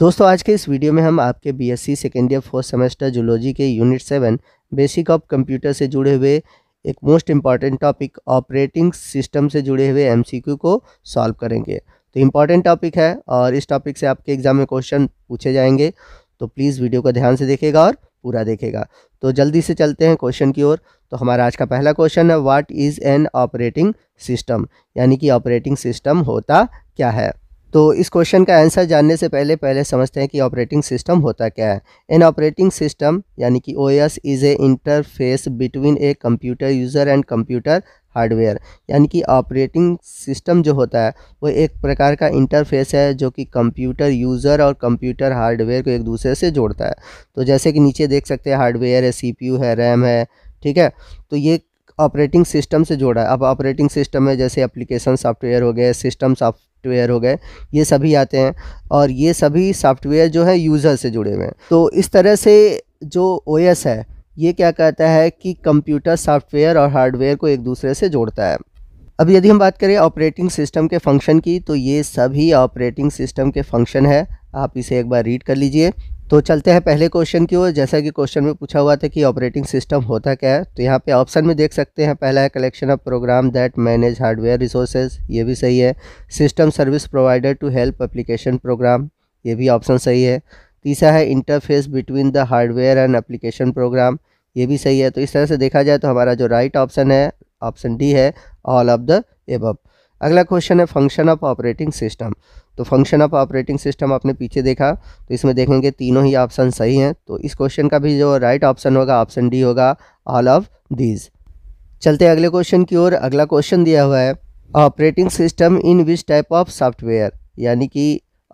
दोस्तों आज के इस वीडियो में हम आपके BSc second year fourth semester zoology के unit seven basic of computer से जुड़े हुए एक most important topic operating system से जुड़े हुए एमसीक्यू को सॉल्व करेंगे तो इम्पॉर्टेंट टॉपिक है और इस टॉपिक से आपके एग्जाम में क्वेश्चन पूछे जाएंगे तो प्लीज़ वीडियो को ध्यान से देखेगा और पूरा देखेगा तो जल्दी से चलते हैं क्वेश्चन की ओर तो हमारा आज का पहला क्वेश्चन है what is an operating system यानी कि ऑपरेटिंग सिस्टम होता क्या है तो इस क्वेश्चन का आंसर जानने से पहले पहले समझते हैं कि ऑपरेटिंग सिस्टम होता क्या है एन ऑपरेटिंग सिस्टम यानी कि O S is a interface between a computer user and computer hardware यानी कि ऑपरेटिंग सिस्टम जो होता है वो एक प्रकार का इंटरफेस है जो कि कंप्यूटर यूज़र और कंप्यूटर हार्डवेयर को एक दूसरे से जोड़ता है तो जैसे कि नीचे देख सकते हैं हार्डवेयर है सी पी यू है रैम है ठीक है तो ये ऑपरेटिंग सिस्टम से जोड़ा है अब ऑपरेटिंग सिस्टम में जैसे एप्लीकेशन सॉफ्टवेयर हो गए सिस्टम सॉफ्ट सॉफ्टवेयर हो गए ये सभी आते हैं और ये सभी सॉफ्टवेयर जो है यूज़र से जुड़े हुए हैं तो इस तरह से जो ओ है ये क्या कहता है कि कंप्यूटर सॉफ्टवेयर और हार्डवेयर को एक दूसरे से जोड़ता है अब यदि हम बात करें ऑपरेटिंग सिस्टम के फंक्शन की तो ये सभी ऑपरेटिंग सिस्टम के फंक्शन है आप इसे एक बार रीड कर लीजिए तो चलते हैं पहले क्वेश्चन की ओर जैसा कि क्वेश्चन में पूछा हुआ था कि ऑपरेटिंग सिस्टम होता क्या है तो यहाँ पे ऑप्शन में देख सकते हैं पहला है collection of program that manage hardware resources ये भी सही है system service provider to help application program ये भी ऑप्शन सही है तीसरा है interface between the hardware and application program ये भी सही है तो इस तरह से देखा जाए तो हमारा जो राइट right ऑप्शन है ऑप्शन डी है ऑल ऑफ द एब अगला क्वेश्चन है फंक्शन ऑफ ऑपरेटिंग सिस्टम तो फंक्शन ऑफ ऑपरेटिंग सिस्टम आपने पीछे देखा तो इसमें देखेंगे तीनों ही ऑप्शन सही हैं तो इस क्वेश्चन का भी जो राइट ऑप्शन होगा ऑप्शन डी होगा ऑल ऑफ दीज चलते अगले क्वेश्चन की ओर अगला क्वेश्चन दिया हुआ है operating system in which type of software यानी कि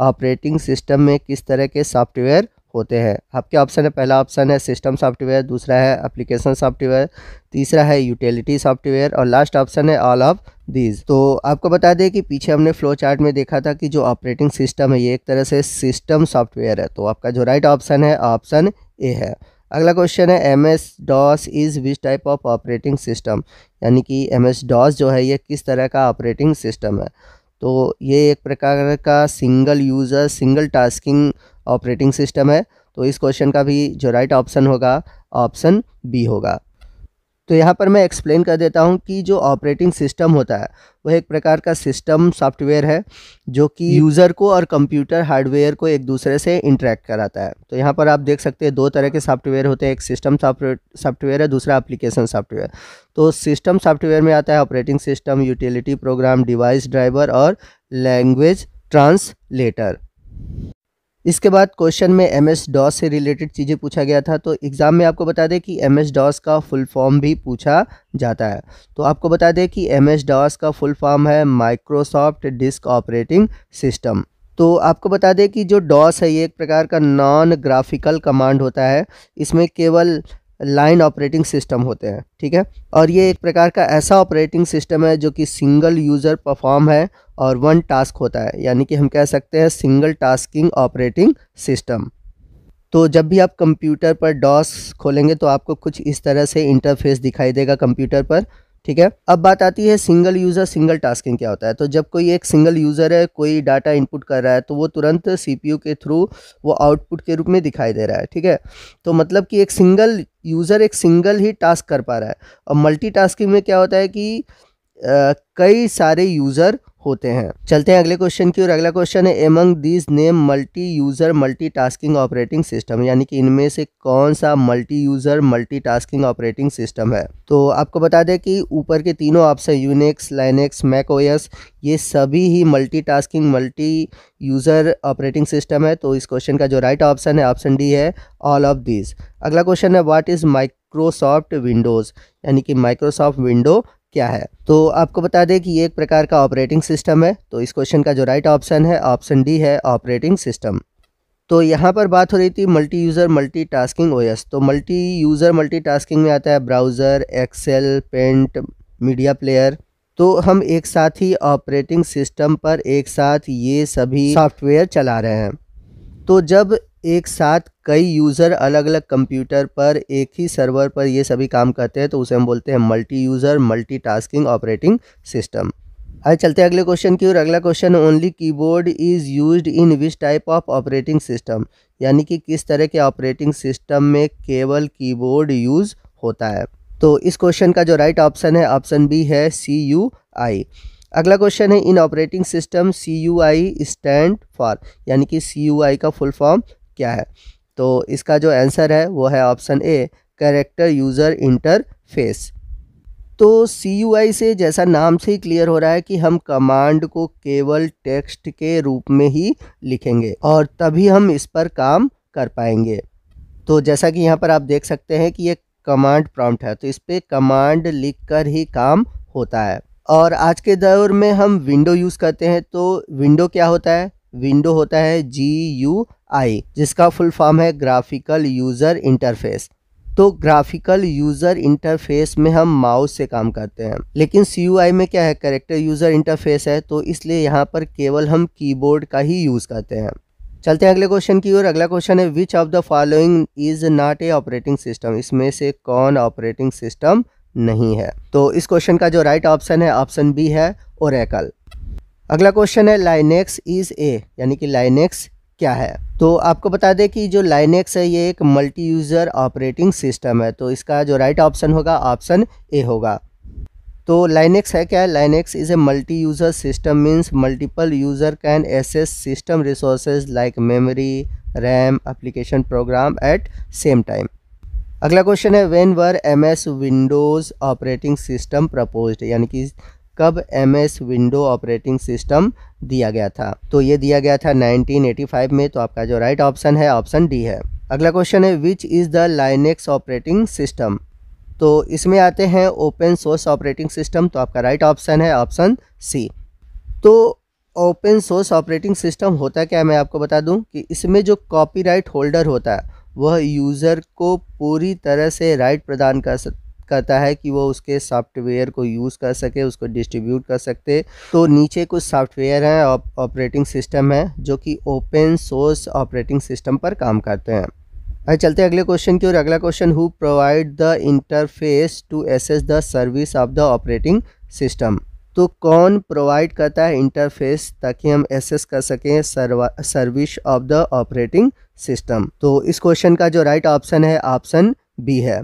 ऑपरेटिंग सिस्टम में किस तरह के सॉफ्टवेयर होते हैं आपके ऑप्शन है पहला ऑप्शन है सिस्टम सॉफ्टवेयर दूसरा है एप्लीकेशन सॉफ्टवेयर तीसरा है यूटिलिटी सॉफ्टवेयर और लास्ट ऑप्शन है ऑल ऑफ दीज तो आपको बता दें कि पीछे हमने फ्लो चार्ट में देखा था कि जो ऑपरेटिंग सिस्टम है ये एक तरह से सिस्टम सॉफ्टवेयर है तो आपका जो राइट ऑप्शन है ऑप्शन ए है अगला क्वेश्चन है M S DOS is which type of operating system यानी कि एम एस डॉस जो है ये किस तरह का ऑपरेटिंग सिस्टम है तो ये एक प्रकार का single user single tasking operating system है तो इस क्वेश्चन का भी जो राइट ऑप्शन होगा ऑप्शन बी होगा तो यहाँ पर मैं एक्सप्लेन कर देता हूँ कि जो ऑपरेटिंग सिस्टम होता है वह एक प्रकार का सिस्टम सॉफ्टवेयर है जो कि यूज़र को और कंप्यूटर हार्डवेयर को एक दूसरे से इंटरेक्ट कराता है तो यहाँ पर आप देख सकते हैं दो तरह के सॉफ्टवेयर होते हैं एक सिस्टम सॉफ्टवेयर है दूसरा एप्लीकेशन सॉफ्टवेयर तो सिस्टम सॉफ्टवेयर में आता है operating system utility program device driver और लैंग्वेज ट्रांसलेटर इसके बाद क्वेश्चन में एम एस डॉस से रिलेटेड चीज़ें पूछा गया था तो एग्ज़ाम में आपको बता दें कि एम एस डॉस का फुल फॉर्म भी पूछा जाता है तो आपको बता दें कि एम एस डॉस का फुल फॉर्म है माइक्रोसॉफ्ट डिस्क ऑपरेटिंग सिस्टम तो आपको बता दें कि जो डॉस है ये एक प्रकार का नॉन ग्राफिकल कमांड होता है इसमें केवल लाइन ऑपरेटिंग सिस्टम होते हैं ठीक है और ये एक प्रकार का ऐसा ऑपरेटिंग सिस्टम है जो कि सिंगल यूज़र परफॉर्म है और वन टास्क होता है यानी कि हम कह सकते हैं सिंगल टास्किंग ऑपरेटिंग सिस्टम तो जब भी आप कंप्यूटर पर डॉस खोलेंगे तो आपको कुछ इस तरह से इंटरफेस दिखाई देगा कंप्यूटर पर ठीक है अब बात आती है सिंगल यूज़र सिंगल टास्किंग क्या होता है तो जब कोई एक सिंगल यूज़र है कोई डाटा इनपुट कर रहा है तो वो तुरंत सीपीयू के थ्रू वो आउटपुट के रूप में दिखाई दे रहा है ठीक है तो मतलब कि एक सिंगल यूज़र एक सिंगल ही टास्क कर पा रहा है और मल्टी में क्या होता है कि आ, कई सारे यूज़र होते हैं चलते हैं अगले क्वेश्चन की और अगला क्वेश्चन है among these name multi user tasking operating system यानी कि इनमें से कौन सा multi user tasking operating system है तो आपको बता दें कि ऊपर के तीनों option Unix Linux Mac OS ये सभी ही multi tasking multi user operating system है तो इस क्वेश्चन का जो राइट right ऑप्शन है ऑप्शन डी है ऑल ऑफ दीज अगला क्वेश्चन है व्हाट इज़ माइक्रोसॉफ्ट विंडोज़ यानी कि माइक्रोसॉफ्ट विंडो क्या है तो आपको बता दें कि ये एक प्रकार का ऑपरेटिंग सिस्टम है तो इस क्वेश्चन का जो राइट ऑप्शन है ऑप्शन डी है ऑपरेटिंग सिस्टम तो यहाँ पर बात हो रही थी multi user multi tasking OS तो मल्टी यूज़र मल्टी टास्किंग में आता है browser Excel paint media player तो हम एक साथ ही ऑपरेटिंग सिस्टम पर एक साथ ये सभी सॉफ्टवेयर चला रहे हैं तो जब एक साथ कई यूज़र अलग अलग कंप्यूटर पर एक ही सर्वर पर ये सभी काम करते हैं तो उसे हम बोलते हैं multi user multi tasking operating system आज चलते हैं अगले क्वेश्चन की ओर अगला question only keyboard is used in which type of operating system यानी कि किस तरह के ऑपरेटिंग सिस्टम में केवल कीबोर्ड यूज़ होता है तो इस क्वेश्चन का जो राइट ऑप्शन है ऑप्शन बी है सी यू आई अगला क्वेश्चन है in operating system C U I stand for यानी कि सी यू आई का फुल फॉर्म क्या है तो इसका जो आंसर है वो है option A character user interface तो सी से जैसा नाम से ही क्लियर हो रहा है कि हम कमांड को केवल टेक्स्ट के रूप में ही लिखेंगे और तभी हम इस पर काम कर पाएंगे तो जैसा कि यहाँ पर आप देख सकते हैं कि ये कमांड प्रॉम्प्ट है तो इस पर कमांड लिख कर ही काम होता है और आज के दौर में हम विंडो यूज़ करते हैं तो विंडो क्या होता है विंडो होता है जी यू आई जिसका फुल फॉर्म है ग्राफिकल यूज़र इंटरफेस तो ग्राफिकल यूज़र इंटरफेस में हम माउस से काम करते हैं लेकिन सी में क्या है करेक्टर यूज़र इंटरफेस है तो इसलिए यहाँ पर केवल हम कीबोर्ड का ही यूज़ करते हैं चलते हैं अगले क्वेश्चन की ओर अगला क्वेश्चन है which of the following is not a operating system इसमें से कौन ऑपरेटिंग सिस्टम नहीं है तो इस क्वेश्चन का जो राइट right ऑप्शन है ऑप्शन बी है ओरेकल अगला क्वेश्चन है लाइनेक्स इज़ ए यानी कि लाइनेक्स क्या है तो आपको बता दें कि जो लाइनेक्स है ये एक मल्टी यूज़र ऑपरेटिंग सिस्टम है तो इसका जो राइट ऑप्शन होगा ऑप्शन ए होगा तो लाइनेक्स है क्या है Linux is a multi user system means multiple user can access system resources like memory RAM application program at same time अगला क्वेश्चन है when were M S Windows operating system proposed यानी कि कब M S window operating system दिया गया था तो ये दिया गया था 1985 में तो आपका जो राइट ऑप्शन है ऑप्शन डी है अगला क्वेश्चन है which is the Linux operating system तो इसमें आते हैं ओपन सोर्स ऑपरेटिंग सिस्टम तो आपका राइट ऑप्शन है ऑप्शन सी तो ओपन सोर्स ऑपरेटिंग सिस्टम होता क्या मैं आपको बता दूं कि इसमें जो कॉपीराइट होल्डर होता है वह यूज़र को पूरी तरह से राइट प्रदान कर कहता है कि वो उसके सॉफ्टवेयर को यूज़ कर सके उसको डिस्ट्रीब्यूट कर सकते तो नीचे कुछ सॉफ्टवेयर हैं ऑपरेटिंग सिस्टम है जो कि ओपन सोर्स ऑपरेटिंग सिस्टम पर काम करते हैं आइए चलते हैं अगले क्वेश्चन की ओर अगला question who provide the interface to access the service of the operating system तो कौन प्रोवाइड करता है इंटरफेस ताकि हम एसेस कर सकें service of the operating system तो इस क्वेश्चन का जो राइट right ऑप्शन है ऑप्शन बी है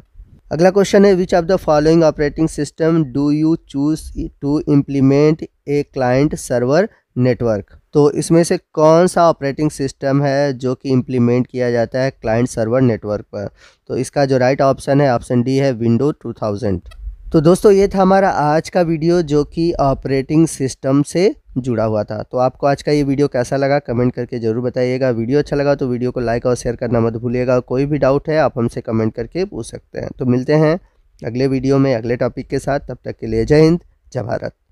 अगला क्वेश्चन है which of the following operating system do you choose to implement a client server network तो इसमें से कौन सा ऑपरेटिंग सिस्टम है जो कि इम्प्लीमेंट किया जाता है क्लाइंट सर्वर नेटवर्क पर तो इसका जो राइट ऑप्शन है ऑप्शन डी है विंडो 2000 तो दोस्तों ये था हमारा आज का वीडियो जो कि ऑपरेटिंग सिस्टम से जुड़ा हुआ था तो आपको आज का ये वीडियो कैसा लगा कमेंट करके ज़रूर बताइएगा वीडियो अच्छा लगा तो वीडियो को लाइक और शेयर करना मत भूलिएगा कोई भी डाउट है आप हमसे कमेंट करके पूछ सकते हैं तो मिलते हैं अगले वीडियो में अगले टॉपिक के साथ तब तक के लिए जय हिंद जय भारत